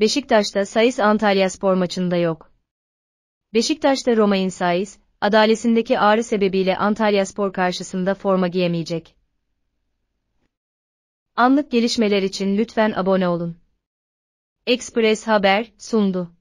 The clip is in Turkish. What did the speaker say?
Beşiktaş'ta Antalya Spor maçında yok. Beşiktaş'ta Romain Saiz, adalesindeki ağrı sebebiyle Antalya Spor karşısında forma giyemeyecek. Anlık gelişmeler için lütfen abone olun. Express Haber sundu.